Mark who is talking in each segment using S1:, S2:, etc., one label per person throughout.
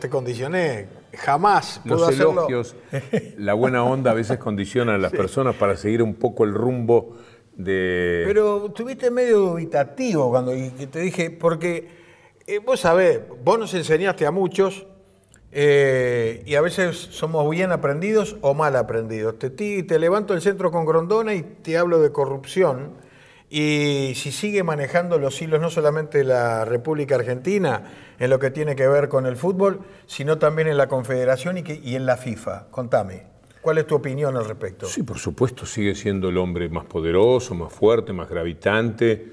S1: te condicioné. Jamás Los elogios,
S2: la buena onda a veces condiciona a las personas para seguir un poco el rumbo de...
S1: Pero estuviste medio dubitativo cuando te dije, porque eh, vos sabés, vos nos enseñaste a muchos eh, y a veces somos bien aprendidos o mal aprendidos. Te, te levanto el centro con Grondona y te hablo de corrupción y si sigue manejando los hilos no solamente la República Argentina en lo que tiene que ver con el fútbol, sino también en la Confederación y, en la FIFA. Contame. ¿Cuál es tu opinión al respecto? Sí, por
S2: supuesto, sigue siendo el hombre más poderoso, más fuerte, más gravitante,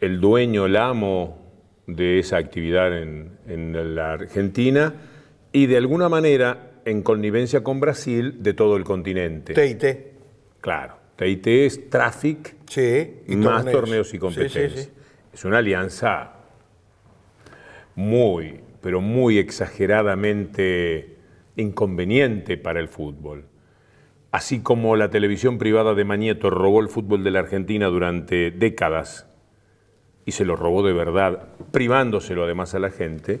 S2: el dueño, el amo de esa actividad en, la Argentina y de alguna manera en connivencia con Brasil de todo el continente. Teite. Claro. IT es Traffic y más torneos. y competencias. es una alianza muy, pero muy exageradamente inconveniente para el fútbol. Así como la televisión privada de Mañeto robó el fútbol de la Argentina durante décadas y se lo robó de verdad, privándoselo además a la gente,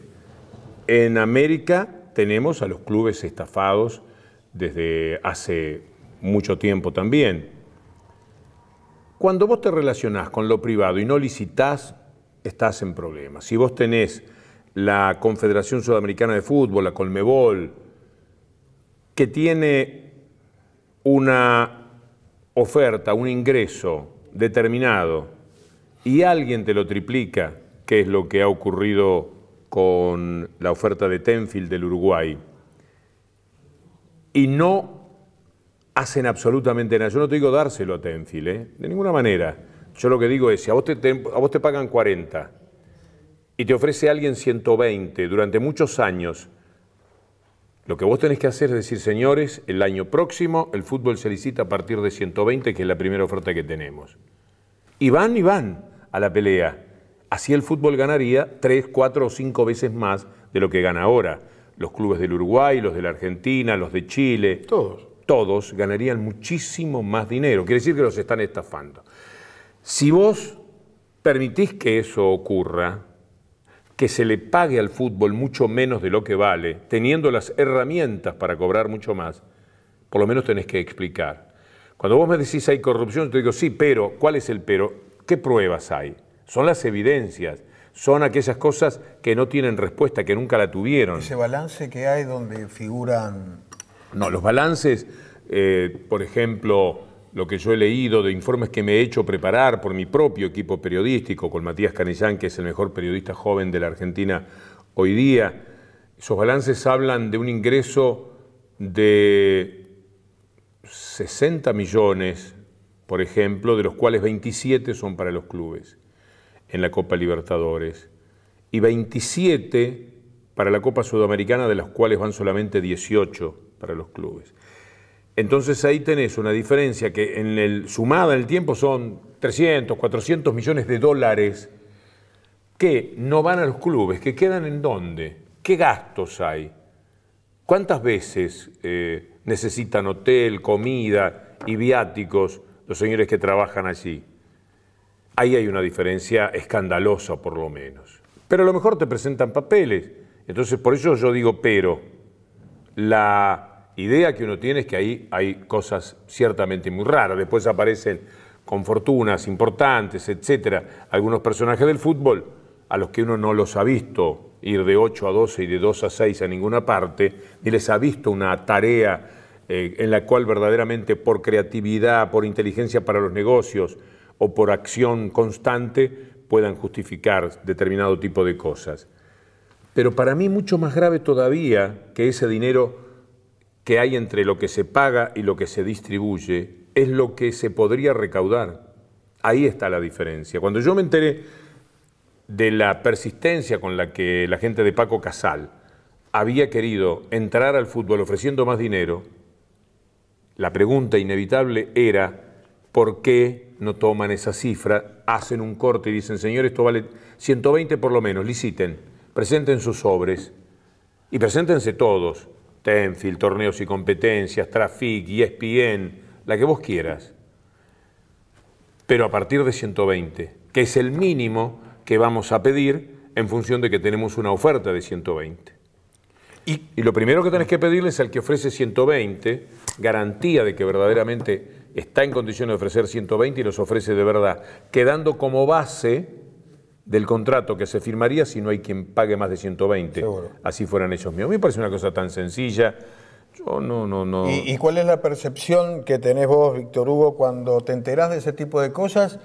S2: en América tenemos a los clubes estafados desde hace mucho tiempo también. Cuando vos te relacionás con lo privado y no licitás, estás en problemas. Si vos tenés la Confederación Sudamericana de Fútbol, la Colmebol, que tiene una oferta, un ingreso determinado, y alguien te lo triplica, que es lo que ha ocurrido con la oferta de Tenfield del Uruguay, y no hacen absolutamente nada. Yo no te digo dárselo a Tenfil, ¿eh? de ninguna manera. Yo lo que digo es, si a vos te, pagan 40 y te ofrece alguien 120 durante muchos años, lo que vos tenés que hacer es decir, señores, el año próximo el fútbol se licita a partir de 120, que es la primera oferta que tenemos. Y van y van a la pelea. Así el fútbol ganaría tres, cuatro o cinco veces más de lo que gana ahora. Los clubes del Uruguay, los de la Argentina, los de Chile. Todos todos ganarían muchísimo más dinero. Quiere decir que los están estafando. Si vos permitís que eso ocurra, que se le pague al fútbol mucho menos de lo que vale, teniendo las herramientas para cobrar mucho más, por lo menos tenés que explicar. Cuando vos me decís hay corrupción, yo te digo, sí, pero, ¿cuál es el pero? ¿Qué pruebas hay? Son las evidencias, son aquellas cosas que no tienen respuesta, que nunca la tuvieron.
S1: Ese balance que hay donde figuran...
S2: No, los balances eh, por ejemplo, lo que yo he leído de informes que me he hecho preparar por mi propio equipo periodístico, con Matías Canellán, que es el mejor periodista joven de la Argentina hoy día, esos balances hablan de un ingreso de 60 millones, por ejemplo, de los cuales 27 son para los clubes en la Copa Libertadores y 27 para la Copa Sudamericana, de las cuales van solamente 18 para los clubes. Entonces ahí tenés una diferencia que en el, sumada en el tiempo son 300, 400 millones de dólares que no van a los clubes, que quedan en dónde, qué gastos hay, cuántas veces eh, necesitan hotel, comida y viáticos los señores que trabajan allí. Ahí hay una diferencia escandalosa por lo menos. Pero a lo mejor te presentan papeles. Entonces por eso yo digo, pero la idea que uno tiene es que ahí hay cosas ciertamente muy raras. Después aparecen con fortunas importantes, etcétera, algunos personajes del fútbol a los que uno no los ha visto ir de 8 a 12 y de 2 a 6 a ninguna parte, ni les ha visto una tarea eh, en la cual verdaderamente por creatividad, por inteligencia para los negocios o por acción constante puedan justificar determinado tipo de cosas. Pero para mí mucho más grave todavía que ese dinero que hay entre lo que se paga y lo que se distribuye es lo que se podría recaudar. Ahí está la diferencia. Cuando yo me enteré de la persistencia con la que la gente de Paco Casal había querido entrar al fútbol ofreciendo más dinero, la pregunta inevitable era, ¿por qué no toman esa cifra? Hacen un corte y dicen, señores, esto vale 120 por lo menos, liciten, presenten sus sobres y preséntense todos. Tenfield, torneos y competencias, Trafic, ESPN, la que vos quieras. Pero a partir de 120, que es el mínimo que vamos a pedir en función de que tenemos una oferta de 120. Y, lo primero que tenés que pedirles al que ofrece 120, garantía de que verdaderamente está en condiciones de ofrecer 120 y los ofrece de verdad, quedando como base del contrato que se firmaría si no hay quien pague más de 120. Así fueran ellos míos. A mí me parece una cosa tan sencilla. Yo no, no, no. ¿Y,
S1: cuál es la percepción que tenés vos, Víctor Hugo, cuando te enterás de ese tipo de cosas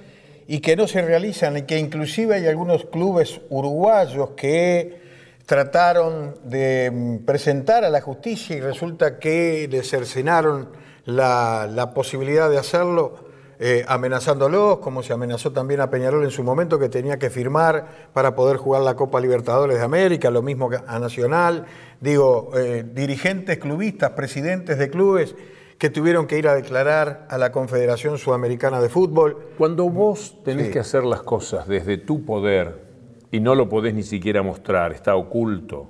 S1: y que no se realizan? Y que inclusive hay algunos clubes uruguayos que trataron de mm, presentar a la justicia y resulta que le cercenaron la posibilidad de hacerlo eh, amenazándolos, como se amenazó también a Peñarol en su momento, que tenía que firmar para poder jugar la Copa Libertadores de América, lo mismo a Nacional. Digo, eh, dirigentes clubistas, presidentes de clubes que tuvieron que ir a declarar a la Confederación Sudamericana de Fútbol. Cuando vos tenés que
S2: hacer las cosas desde tu poder y no lo podés ni siquiera mostrar, está oculto,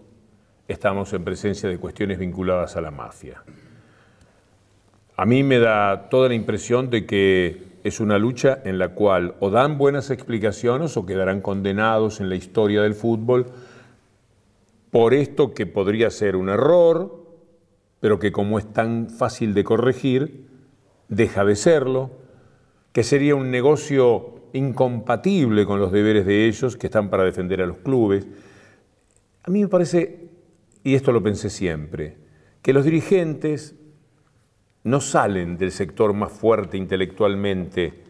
S2: estamos en presencia de cuestiones vinculadas a la mafia. A mí me da toda la impresión de que es una lucha en la cual o dan buenas explicaciones o quedarán condenados en la historia del fútbol por esto que podría ser un error, pero que como es tan fácil de corregir, deja de serlo, que sería un negocio incompatible con los deberes de ellos que están para defender a los clubes. A mí me parece, y esto lo pensé siempre, que los dirigentes no salen del sector más fuerte intelectualmente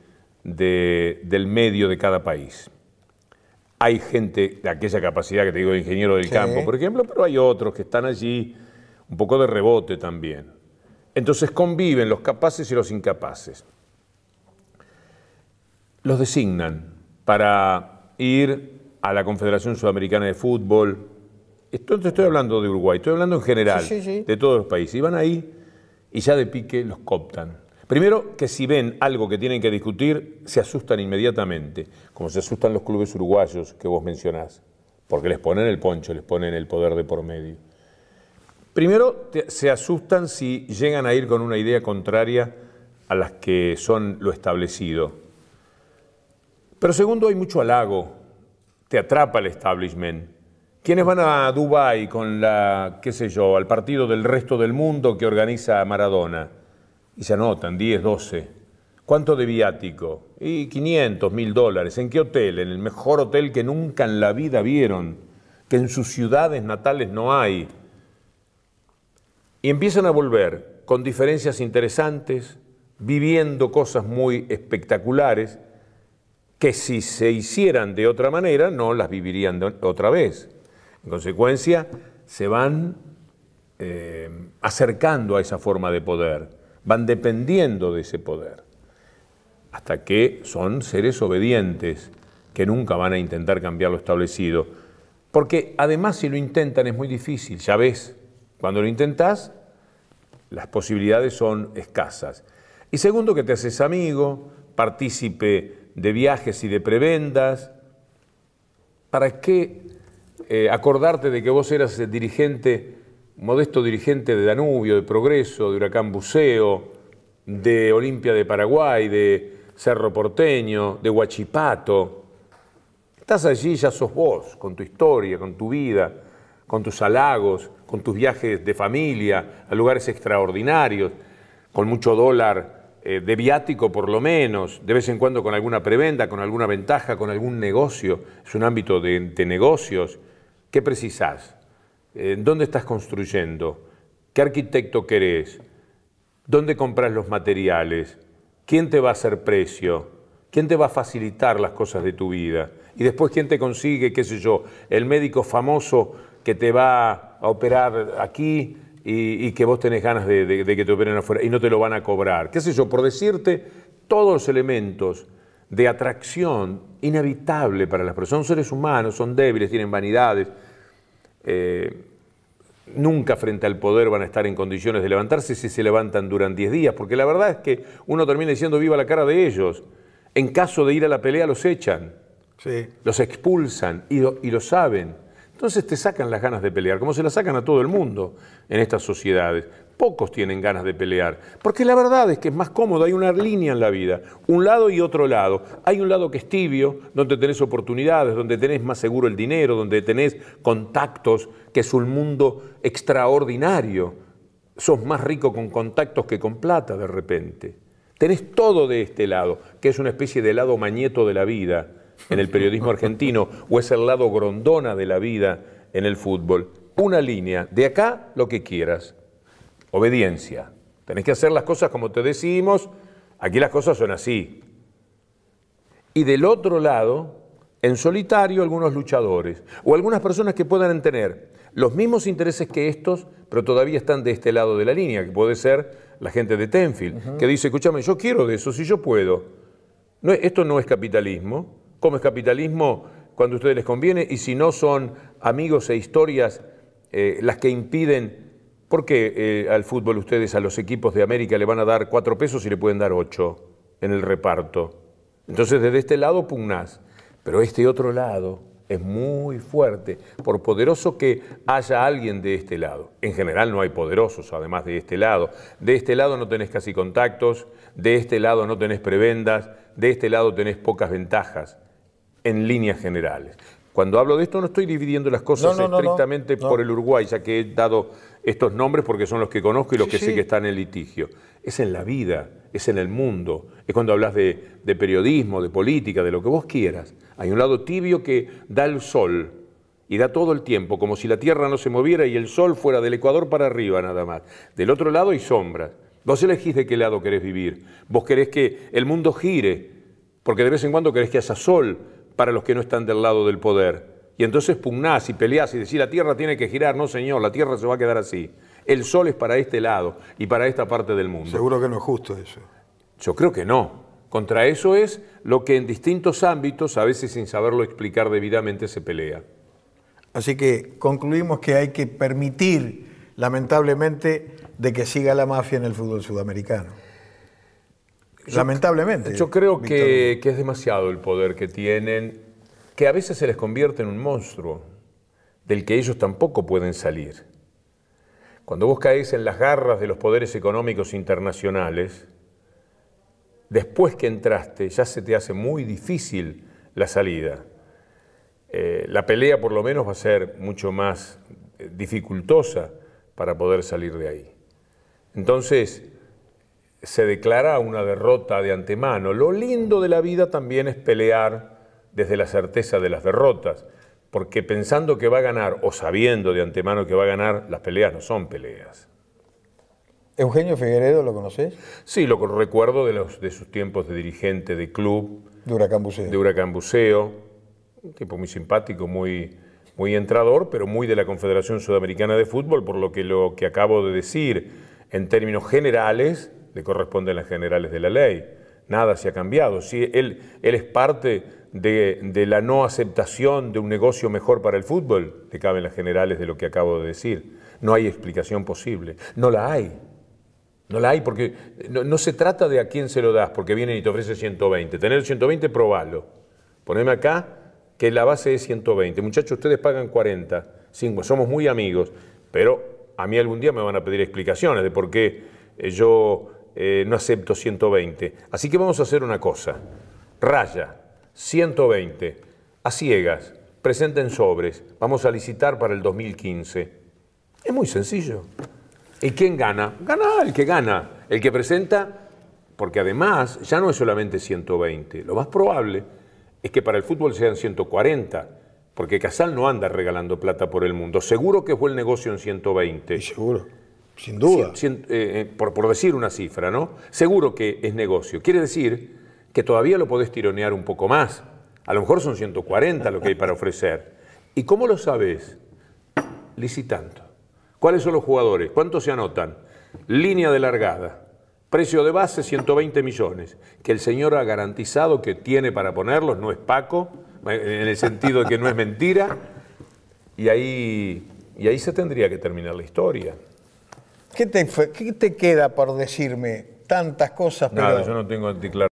S2: del medio de cada país. Hay gente de aquella capacidad que te digo de ingeniero del campo, por ejemplo, pero hay otros que están allí un poco de rebote también. Entonces conviven los capaces y los incapaces. Los designan para ir a la Confederación Sudamericana de Fútbol. Esto estoy hablando de Uruguay, estoy hablando en general, de todos los países. Y van ahí y ya de pique los cooptan. Primero, que si ven algo que tienen que discutir, se asustan inmediatamente, como se asustan los clubes uruguayos que vos mencionás, porque les ponen el poncho, les ponen el poder de por medio. Primero, se asustan si llegan a ir con una idea contraria a las que son lo establecido. Pero segundo, hay mucho halago, te atrapa el establishment. ¿Quiénes van a Dubái con la, qué sé yo, al partido del resto del mundo que organiza Maradona? Y se anotan, 10, 12. ¿Cuánto de viático? Y 500, 1000 dólares. ¿En qué hotel? En el mejor hotel que nunca en la vida vieron, que en sus ciudades natales no hay. Y empiezan a volver con diferencias interesantes, viviendo cosas muy espectaculares, que si se hicieran de otra manera no las vivirían otra vez. En consecuencia, se van eh, acercando a esa forma de poder, van dependiendo de ese poder, hasta que son seres obedientes que nunca van a intentar cambiar lo establecido. Porque además si lo intentan es muy difícil, ya ves, cuando lo intentas las posibilidades son escasas. Y segundo, que te haces amigo, partícipe de viajes y de prebendas. ¿Para qué eh, acordarte de que vos eras eh, dirigente, modesto dirigente de Danubio, de Progreso, de Huracán Buceo, de Olimpia de Paraguay, de Cerro Porteño, de Huachipato. Estás allí, ya sos vos, con tu historia, con tu vida, con tus halagos, con tus viajes de familia a lugares extraordinarios, con mucho dólar eh, de viático por lo menos, de vez en cuando con alguna preventa, con alguna ventaja, con algún negocio. Es un ámbito de negocios. ¿Qué precisás? Eh, ¿Dónde estás construyendo? ¿Qué arquitecto querés? ¿Dónde compras los materiales? ¿Quién te va a hacer precio? ¿Quién te va a facilitar las cosas de tu vida? Y después, ¿quién te consigue, qué sé yo, el médico famoso que te va a operar aquí y, que vos tenés ganas de, de que te operen afuera y no te lo van a cobrar? ¿Qué sé yo? Por decirte todos los elementos de atracción inevitable para las personas. Son seres humanos, son débiles, tienen vanidades. Eh, nunca frente al poder van a estar en condiciones de levantarse si se levantan durante 10 días, porque la verdad es que uno termina diciendo viva la cara de ellos. En caso de ir a la pelea los echan, los expulsan y lo, y lo saben. Entonces te sacan las ganas de pelear, como se las sacan a todo el mundo en estas sociedades pocos tienen ganas de pelear. Porque la verdad es que es más cómodo, hay una línea en la vida, un lado y otro lado. Hay un lado que es tibio, donde tenés oportunidades, donde tenés más seguro el dinero, donde tenés contactos, que es un mundo extraordinario. Sos más rico con contactos que con plata de repente. Tenés todo de este lado, que es una especie de lado mañeto de la vida en el periodismo argentino, o es el lado grondona de la vida en el fútbol. Una línea, de acá lo que quieras obediencia. Tenés que hacer las cosas como te decimos, aquí las cosas son así. Y del otro lado, en solitario, algunos luchadores o algunas personas que puedan tener los mismos intereses que estos, pero todavía están de este lado de la línea, que puede ser la gente de Tenfield, que dice, escúchame, yo quiero de eso, si yo puedo. esto no es capitalismo. ¿Cómo es capitalismo? Cuando a ustedes les conviene y si no son amigos e historias eh, las que impiden ¿Por qué eh, al fútbol ustedes, a los equipos de América, le van a dar cuatro pesos y le pueden dar ocho en el reparto? Entonces, desde este lado pugnás, pero este otro lado es muy fuerte, por poderoso que haya alguien de este lado. En general no hay poderosos, además de este lado. De este lado no tenés casi contactos, de este lado no tenés prebendas, de este lado tenés pocas ventajas, en líneas generales. Cuando hablo de esto no estoy dividiendo las cosas estrictamente por el Uruguay, ya que he dado estos nombres porque son los que conozco y los que sé que están en litigio. Es en la vida, es en el mundo, es cuando hablas de, periodismo, de política, de lo que vos quieras. Hay un lado tibio que da el sol y da todo el tiempo, como si la Tierra no se moviera y el sol fuera del Ecuador para arriba nada más. Del otro lado hay sombras. Vos elegís de qué lado querés vivir. Vos querés que el mundo gire, porque de vez en cuando querés que haya sol para los que no están del lado del poder y entonces pugnás y peleás y decís, la Tierra tiene que girar, no señor, la Tierra se va a quedar así. El sol es para este lado y para esta parte del mundo. Seguro que no es justo eso. Yo creo que no. Contra eso es lo que en distintos ámbitos, a veces sin saberlo explicar debidamente, se pelea.
S1: Así que concluimos que hay que permitir, lamentablemente, de que siga la mafia en el fútbol sudamericano. Lamentablemente. Yo, creo que,
S2: que es demasiado el poder que tienen que a veces se les convierte en un monstruo del que ellos tampoco pueden salir. Cuando vos caes en las garras de los poderes económicos internacionales, después que entraste ya se te hace muy difícil la salida. Eh, la pelea por lo menos va a ser mucho más eh, dificultosa para poder salir de ahí. Entonces, se declara una derrota de antemano. Lo lindo de la vida también es pelear desde la certeza de las derrotas, porque pensando que va a ganar o sabiendo de antemano que va a ganar, las peleas no son peleas.
S1: ¿Eugenio Figueredo lo conoces?
S2: Sí, lo recuerdo de, sus tiempos de dirigente de club.
S1: De Huracán De
S2: Huracán Un tipo muy simpático, muy, muy entrador, pero muy de la Confederación Sudamericana de Fútbol, por lo que lo que acabo de decir, en términos generales, le corresponden las generales de la ley nada se ha cambiado. Si él, él es parte de, la no aceptación de un negocio mejor para el fútbol, te caben las generales de lo que acabo de decir. No hay explicación posible, no la hay. No la hay porque no, se trata de a quién se lo das, porque vienen y te ofrece 120. Tener 120, probalo. Poneme acá que la base es 120. Muchachos, ustedes pagan 40, 5, somos muy amigos, pero a mí algún día me van a pedir explicaciones de por qué eh, yo eh, no acepto 120. Así que vamos a hacer una cosa. Raya, 120, a ciegas, presenten sobres, vamos a licitar para el 2015. Es muy sencillo. ¿Y quién gana? Gana el que gana, el que presenta, porque además ya no es solamente 120, lo más probable es que para el fútbol sean 140, porque Casal no anda regalando plata por el mundo, seguro que fue el negocio en 120. Y seguro. Sin duda. Eh, eh, por, decir una cifra, ¿no? Seguro que es negocio. Quiere decir que todavía lo podés tironear un poco más. A lo mejor son 140 lo que hay para ofrecer. ¿Y cómo lo sabes? Licitando. ¿Cuáles son los jugadores? ¿Cuántos se anotan? Línea de largada. Precio de base 120 millones. Que el señor ha garantizado que tiene para ponerlos, no es Paco, en el sentido de que no es mentira. Y ahí, y ahí se tendría que terminar la historia.
S1: ¿Qué te, te queda por decirme? Tantas cosas, pero...
S2: yo no tengo anticlaro.